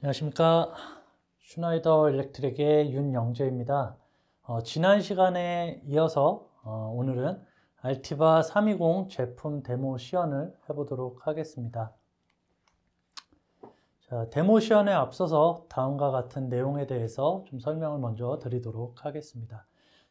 안녕하십니까. 슈나이더 일렉트릭의 윤영재입니다. 어, 지난 시간에 이어서 어, 오늘은 알티바 320 제품 데모 시연을 해보도록 하겠습니다. 자, 데모 시연에 앞서서 다음과 같은 내용에 대해서 좀 설명을 먼저 드리도록 하겠습니다.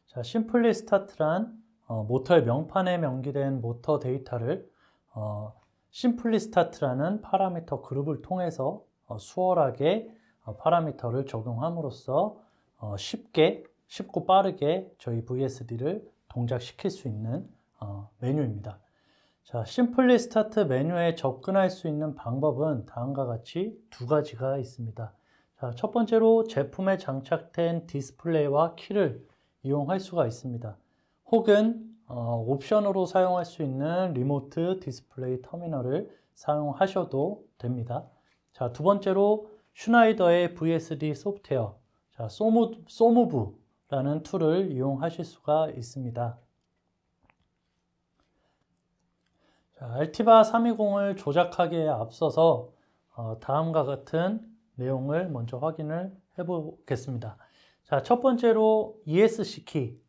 자, 심플리 스타트란 어, 모터의 명판에 명기된 모터 데이터를 어, 심플리 스타트라는 파라미터 그룹을 통해서 어, 수월하게 어, 파라미터를 적용함으로써 어, 쉽게 쉽고 빠르게 저희 VSD를 동작시킬 수 있는 메뉴입니다. 자, 심플리 스타트 메뉴에 접근할 수 있는 방법은 다음과 같이 두 가지가 있습니다. 자, 첫 번째로 제품에 장착된 디스플레이와 키를 이용할 수가 있습니다. 혹은 어, 옵션으로 사용할 수 있는 리모트 디스플레이 터미널을 사용하셔도 됩니다. 자, 두 번째로 슈나이더의 VSD 소프트웨어, 자, 소모, 소무브라는 툴을 이용하실 수가 있습니다. 자, 알티바 320을 조작하기에 앞서서 어, 다음과 같은 내용을 먼저 확인을 해보겠습니다. 자, 첫 번째로 ESC 키.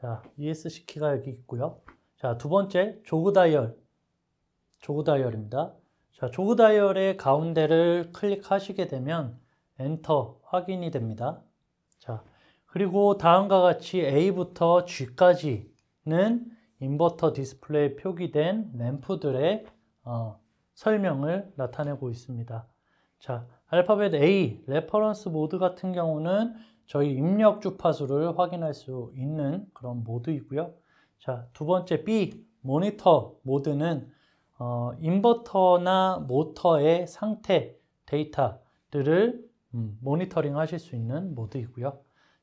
자, ESC 키가 여기 있고요. 자, 두 번째 조그 다이얼. 조그 다이얼입니다. 자, 조그 다이얼의 가운데를 클릭하시게 되면 엔터 확인이 됩니다. 자, 그리고 다음과 같이 A부터 G까지는 인버터 디스플레이에 표기된 램프들의 어, 설명을 나타내고 있습니다. 자, 알파벳 A 레퍼런스 모드 같은 경우는 저희 입력 주파수를 확인할 수 있는 그런 모드이고요. 자, 두 번째 B 모니터 모드는 어, 인버터나 모터의 상태 데이터들을 음, 모니터링 하실 수 있는 모드이고요.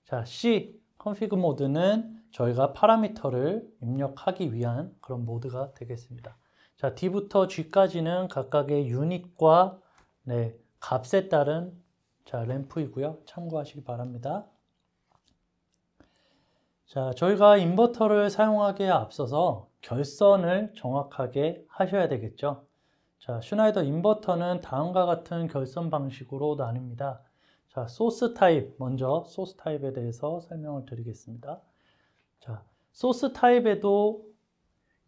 자, C 컨피그 모드는 저희가 파라미터를 입력하기 위한 그런 모드가 되겠습니다. 자, D부터 G까지는 각각의 유닛과 네, 값에 따른 자, 램프이고요. 참고하시기 바랍니다. 자, 저희가 인버터를 사용하기에 앞서서 결선을 정확하게 하셔야 되겠죠. 자, 슈나이더 인버터는 다음과 같은 결선 방식으로 나뉩니다. 자, 소스 타입, 먼저 소스 타입에 대해서 설명을 드리겠습니다. 자, 소스 타입에도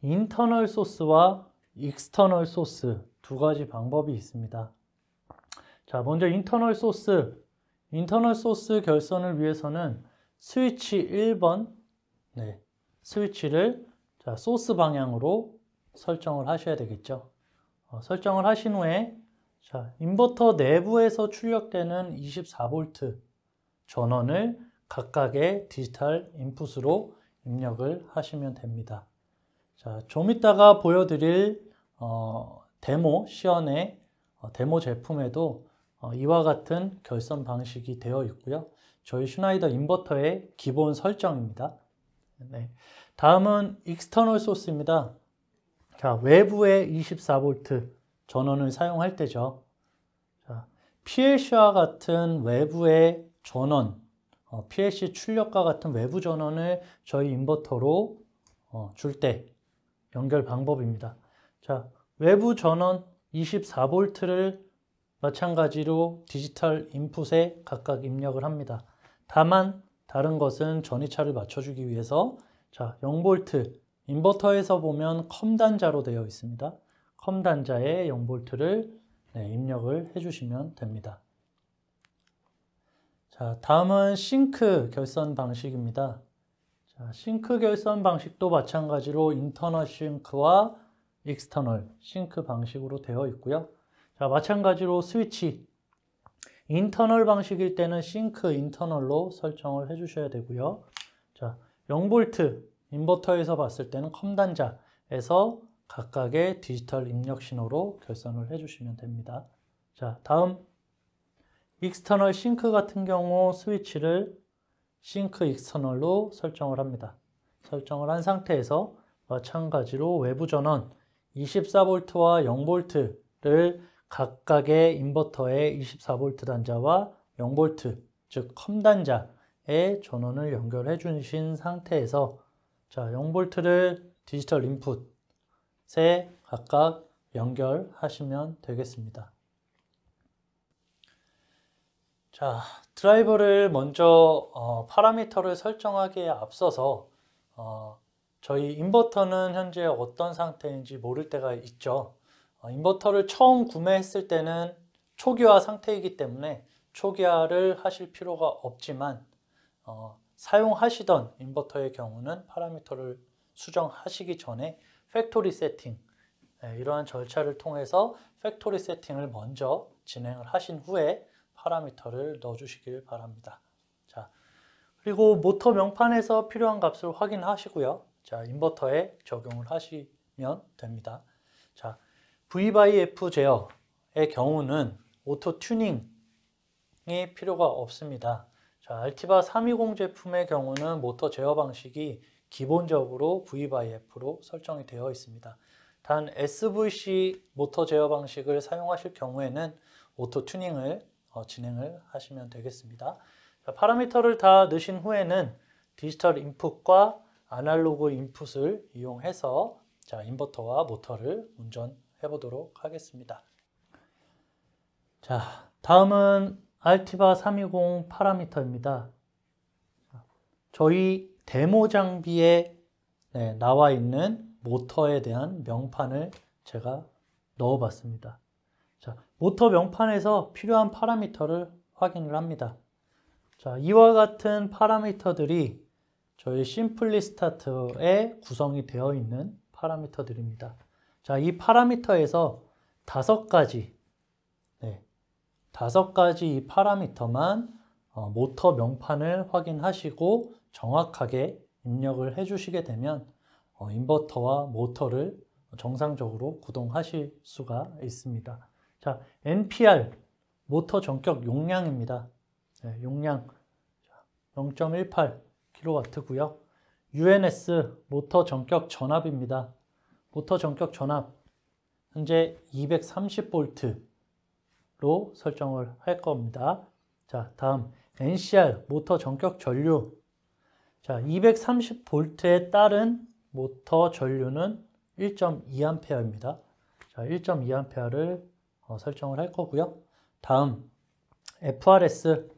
인터널 소스와 익스터널 소스 두 가지 방법이 있습니다. 자, 먼저 인터널 소스, 인터널 소스 결선을 위해서는 스위치 1번 네, 스위치를 자, 소스 방향으로 설정을 하셔야 되겠죠. 어, 설정을 하신 후에 자, 인버터 내부에서 출력되는 24V 전원을 각각의 디지털 인풋으로 입력을 하시면 됩니다. 자, 좀 이따가 보여드릴 어, 데모 시연의 어, 데모 제품에도 어, 이와 같은 결선 방식이 되어 있고요. 저희 슈나이더 인버터의 기본 설정입니다. 네. 다음은 익스터널 소스입니다. 자, 외부의 24V 전원을 사용할 때죠. 자, PLC와 같은 외부의 전원, 어, PLC 출력과 같은 외부 전원을 저희 인버터로 어, 줄때 연결 방법입니다. 자, 외부 전원 24V를 마찬가지로 디지털 인풋에 각각 입력을 합니다. 다만 다른 것은 전이차를 맞춰주기 위해서 자 0V 인버터에서 보면 컴단자로 되어 있습니다. 컴단자에 0V를 네, 입력을 해주시면 됩니다. 자, 다음은 싱크 결선 방식입니다. 자, 싱크 결선 방식도 마찬가지로 인터널 싱크와 익스터널 싱크 방식으로 되어 있고요. 자, 마찬가지로 스위치 인터널 방식일 때는 싱크 인터널로 설정을 해주셔야 되고요. 자, 0V 인버터에서 봤을 때는 컴단자에서 각각의 디지털 입력 신호로 결선을 해주시면 됩니다. 자, 다음 익스터널 싱크 같은 경우 스위치를 싱크 익스터널로 설정을 합니다. 설정을 한 상태에서 마찬가지로 외부 전원 24V와 0V를 각각의 인버터의 24V 단자와 0V, 즉 컴단자의 전원을 연결해 주신 상태에서 자, 0V를 디지털 인풋에 각각 연결하시면 되겠습니다. 자, 드라이버를 먼저 어, 파라미터를 설정하기에 앞서서 어, 저희 인버터는 현재 어떤 상태인지 모를 때가 있죠. 어, 인버터를 처음 구매했을 때는 초기화 상태이기 때문에 초기화를 하실 필요가 없지만 어, 사용하시던 인버터의 경우는 파라미터를 수정하시기 전에 팩토리 세팅 네, 이러한 절차를 통해서 팩토리 세팅을 먼저 진행을 하신 후에 파라미터를 넣어주시길 바랍니다. 자, 그리고 모터 명판에서 필요한 값을 확인하시고요. 자, 인버터에 적용을 하시면 됩니다. 자, V i F 제어의 경우는 오토 튜닝이 필요가 없습니다. 자, 알티바 320 제품의 경우는 모터 제어 방식이 기본적으로 V b F로 설정이 되어 있습니다. 단 SVC 모터 제어 방식을 사용하실 경우에는 오토 튜닝을 어, 진행을 하시면 되겠습니다. 자, 파라미터를 다 넣으신 후에는 디지털 인풋과 아날로그 인풋을 이용해서 자, 인버터와 모터를 운전 해보도록 하겠습니다. 자, 다음은 알티바 320 파라미터입니다. 저희 데모 장비에 네, 나와 있는 모터에 대한 명판을 제가 넣어봤습니다. 자, 모터 명판에서 필요한 파라미터를 확인을 합니다. 자, 이와 같은 파라미터들이 저희 심플리 스타트에 구성이 되어 있는 파라미터들입니다. 자, 이 파라미터에서 다섯 가지, 네, 다섯 가지 이 파라미터만 어, 모터 명판을 확인하시고 정확하게 입력을 해주시게 되면 어, 인버터와 모터를 정상적으로 구동하실 수가 있습니다. 자, NPR 모터 전격 용량입니다. 네, 용량 0.18kW고요. UNS 모터 전격 전압입니다. 모터 전격 전압 현재 230V로 설정을 할 겁니다. 자, 다음 NCR 모터 전격 전류. 자, 230V에 따른 모터 전류는 1.2A입니다. 자, 1.2A를 어, 설정을 할 거고요. 다음 FRS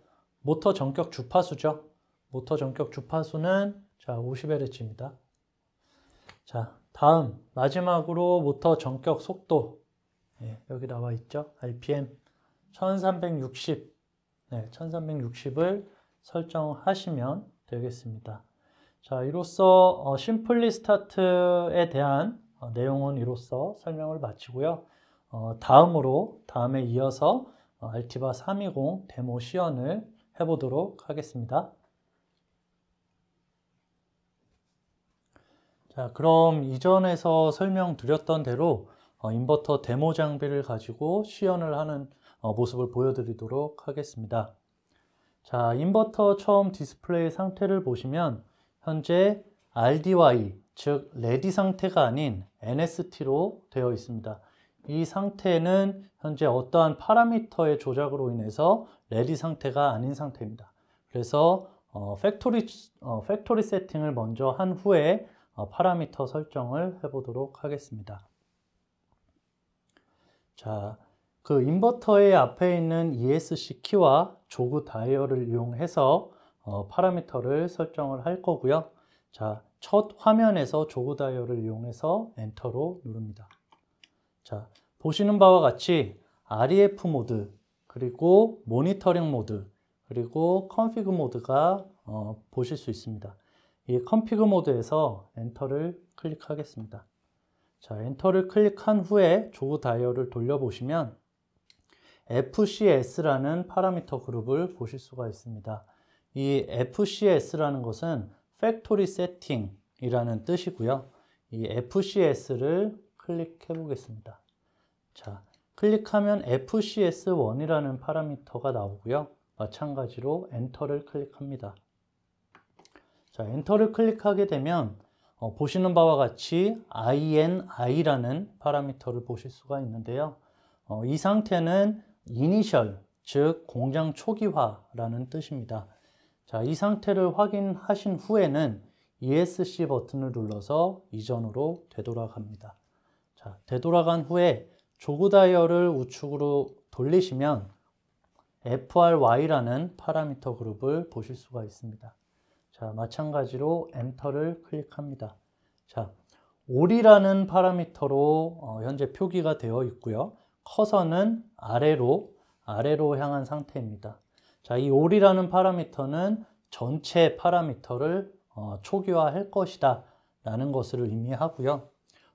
모터 전격 주파수죠. 모터 전격 주파수는 자, 50Hz입니다. 자, 다음 마지막으로 모터 전격 속도 네, 여기 나와 있죠. RPM 1360 네, 1360을 설정하시면 되겠습니다. 자, 이로써 어, 심플리 스타트에 대한 어, 내용은 이로써 설명을 마치고요. 어, 다음으로 다음에 이어서 어, 알티바 320 데모 시연을 해보도록 하겠습니다. 자, 그럼 이전에서 설명드렸던 대로 어, 인버터 데모 장비를 가지고 시연을 하는 어, 모습을 보여드리도록 하겠습니다. 자, 인버터 처음 디스플레이 상태를 보시면 현재 RDY, 즉 레디 상태가 아닌 NST로 되어 있습니다. 이 상태는 현재 어떠한 파라미터의 조작으로 인해서 레디 상태가 아닌 상태입니다. 그래서 어, 팩토리, 어, 팩토리 세팅을 먼저 한 후에 어, 파라미터 설정을 해보도록 하겠습니다. 자, 그 인버터의 앞에 있는 ESC 키와 조그 다이얼을 이용해서 어, 파라미터를 설정을 할 거고요. 자, 첫 화면에서 조그 다이얼을 이용해서 엔터로 누릅니다. 자, 보시는 바와 같이 REF 모드, 그리고 모니터링 모드, 그리고 컨피그 모드가 어, 보실 수 있습니다. 이 컨피그 모드에서 엔터를 클릭하겠습니다. 자, 엔터를 클릭한 후에 조우 다이얼을 돌려보시면 FCS라는 파라미터 그룹을 보실 수가 있습니다. 이 FCS라는 것은 Factory Setting이라는 뜻이고요. 이 FCS를 클릭해 보겠습니다. 자, 클릭하면 FCS1이라는 파라미터가 나오고요. 마찬가지로 엔터를 클릭합니다. 자, 엔터를 클릭하게 되면 어, 보시는 바와 같이 INI라는 파라미터를 보실 수가 있는데요. 어, 이 상태는 이니셜, 즉 공장 초기화라는 뜻입니다. 자, 이 상태를 확인하신 후에는 ESC 버튼을 눌러서 이전으로 되돌아갑니다. 자, 되돌아간 후에 조그 다이얼을 우측으로 돌리시면 FRY라는 파라미터 그룹을 보실 수가 있습니다. 자, 마찬가지로 엔터를 클릭합니다. 자, 올이라는 파라미터로 어, 현재 표기가 되어 있고요. 커서는 아래로 아래로 향한 상태입니다. 자, 이 올이라는 파라미터는 전체 파라미터를 어, 초기화할 것이다 라는 것을 의미하고요.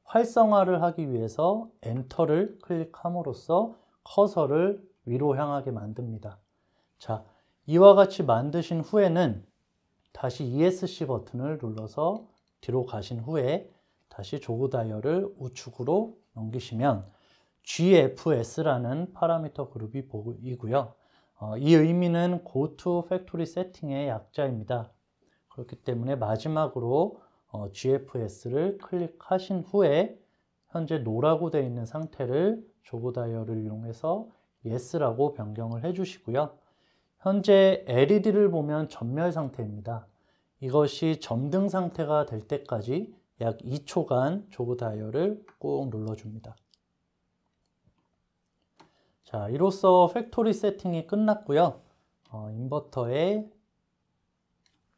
활성화를 하기 위해서 엔터를 클릭함으로써 커서를 위로 향하게 만듭니다. 자, 이와 같이 만드신 후에는 다시 ESC 버튼을 눌러서 뒤로 가신 후에 다시 조그 다이얼을 우측으로 넘기시면 GFS라는 파라미터 그룹이 보이고요. 어, 이 의미는 고 o 팩토리 세팅의 약자입니다. 그렇기 때문에 마지막으로 어, GFS를 클릭하신 후에 현재 노라고 되어 있는 상태를 조그 다이얼을 이용해서 Yes라고 변경을 해주시고요. 현재 LED를 보면 전멸 상태입니다. 이것이 점등 상태가 될 때까지 약 2초간 조브 다이얼을 꾹 눌러줍니다. 자, 이로써 팩토리 세팅이 끝났고요. 어, 인버터의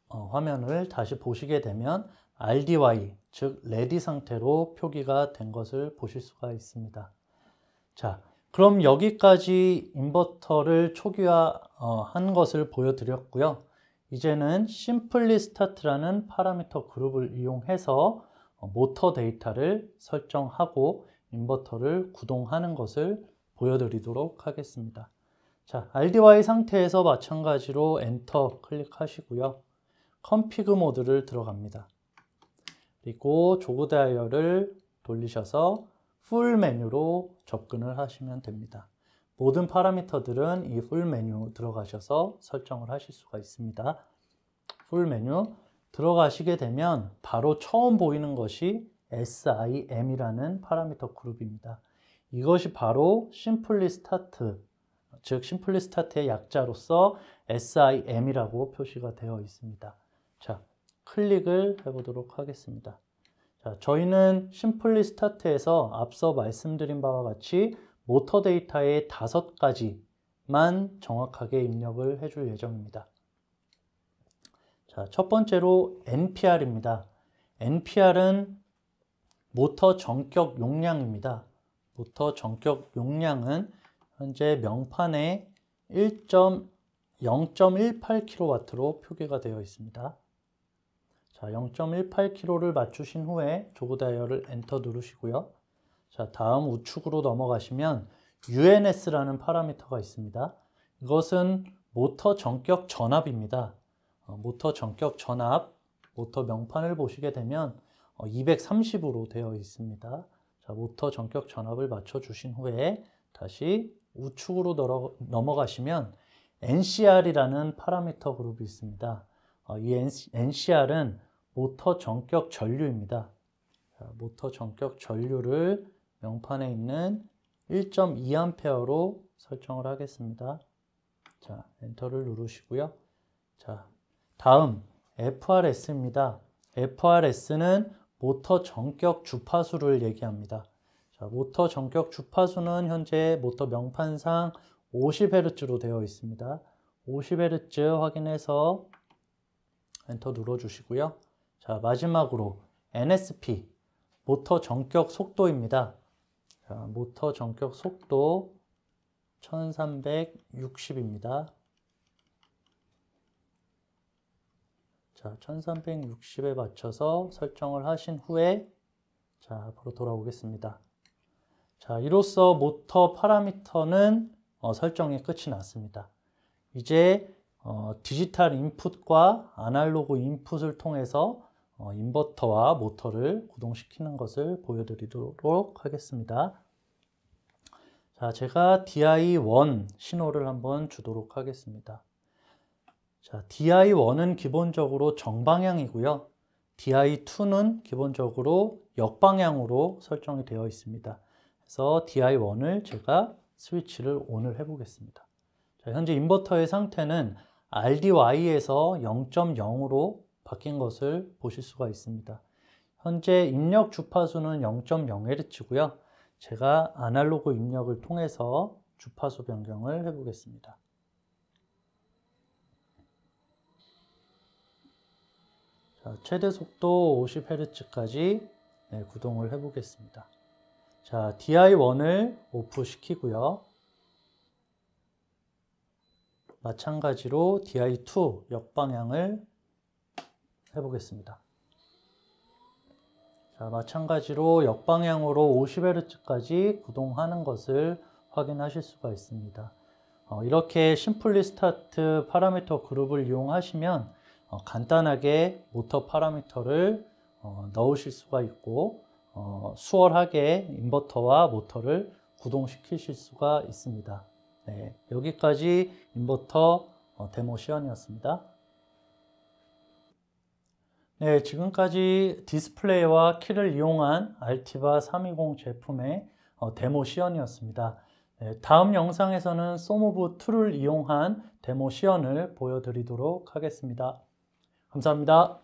어, 화면을 다시 보시게 되면 RDY, 즉 레디 상태로 표기가 된 것을 보실 수가 있습니다. 자, 그럼 여기까지 인버터를 초기화한 어, 것을 보여드렸고요. 이제는 심플리 스타트라는 파라미터 그룹을 이용해서 어, 모터 데이터를 설정하고 인버터를 구동하는 것을 보여드리도록 하겠습니다. 자, RDY 상태에서 마찬가지로 엔터 클릭하시고요. 컴피그 모드를 들어갑니다. 그리고 조그 다이얼을 돌리셔서 풀 메뉴로 접근을 하시면 됩니다. 모든 파라미터들은 이 풀 메뉴 들어가셔서 설정을 하실 수가 있습니다. 풀 메뉴 들어가시게 되면 바로 처음 보이는 것이 SIM이라는 파라미터 그룹입니다. 이것이 바로 심플리 스타트, 즉 심플리 스타트의 약자로서 SIM이라고 표시가 되어 있습니다. 자, 클릭을 해보도록 하겠습니다. 자, 저희는 심플리 스타트에서 앞서 말씀드린 바와 같이 모터 데이터의 다섯 가지만 정확하게 입력을 해줄 예정입니다. 자, 첫 번째로 NPR입니다. NPR은 모터 전격 용량입니다. 모터 전격 용량은 현재 명판에 1.0.18kW로 표기가 되어 있습니다. 자, 0 1 8 k m 를 맞추신 후에 조그 다이얼을 엔터 누르시고요. 자, 다음 우측으로 넘어가시면 UNS라는 파라미터가 있습니다. 이것은 모터 전격 전압입니다. 어, 모터 전격 전압, 모터 명판을 보시게 되면 230으로 어, 되어 있습니다. 자, 모터 전격 전압을 맞춰 주신 후에 다시 우측으로 넘어가시면 NCR이라는 파라미터 그룹이 있습니다. 어, 이 NCR은 모터 전격 전류입니다. 모터 전격 전류를 명판에 있는 1.2A로 설정을 하겠습니다. 자, 엔터를 누르시고요. 자, 다음 FRS입니다. FRS는 모터 전격 주파수를 얘기합니다. 자, 모터 전격 주파수는 현재 모터 명판상 50Hz로 되어 있습니다. 50Hz 확인해서 엔터 눌러주시고요. 자, 마지막으로 NSP, 모터 전격 속도입니다. 자, 모터 전격 속도 1360입니다. 자, 1360에 맞춰서 설정을 하신 후에 자, 앞으로 돌아오겠습니다. 자, 이로써 모터 파라미터는 어, 설정이 끝이 났습니다. 이제 어, 디지털 인풋과 아날로그 인풋을 통해서 어, 인버터와 모터를 구동시키는 것을 보여드리도록 하겠습니다. 자, 제가 DI1 신호를 한번 주도록 하겠습니다. 자, DI1은 기본적으로 정방향이고요. DI2는 기본적으로 역방향으로 설정이 되어 있습니다. 그래서 DI1을 제가 스위치를 ON을 해보겠습니다. 자, 현재 인버터의 상태는 RDY에서 0.0으로 바뀐 것을 보실 수가 있습니다. 현재 입력 주파수는 0.0Hz고요. 제가 아날로그 입력을 통해서 주파수 변경을 해보겠습니다. 자, 최대 속도 50Hz까지 네, 구동을 해보겠습니다. 자, DI1을 오프시키고요. 마찬가지로 di2 역방향을 해보겠습니다. 자, 마찬가지로 역방향으로 50Hz까지 구동하는 것을 확인하실 수가 있습니다. 어, 이렇게 심플리 스타트 파라미터 그룹을 이용하시면 어, 간단하게 모터 파라미터를 어, 넣으실 수가 있고 어, 수월하게 인버터와 모터를 구동시키실 수가 있습니다. 네, 여기까지 인버터 어, 데모 시연이었습니다. 네, 지금까지 디스플레이와 키를 이용한 알티바 320 제품의 어, 데모 시연이었습니다. 네, 다음 영상에서는 소모브 2를 이용한 데모 시연을 보여드리도록 하겠습니다. 감사합니다.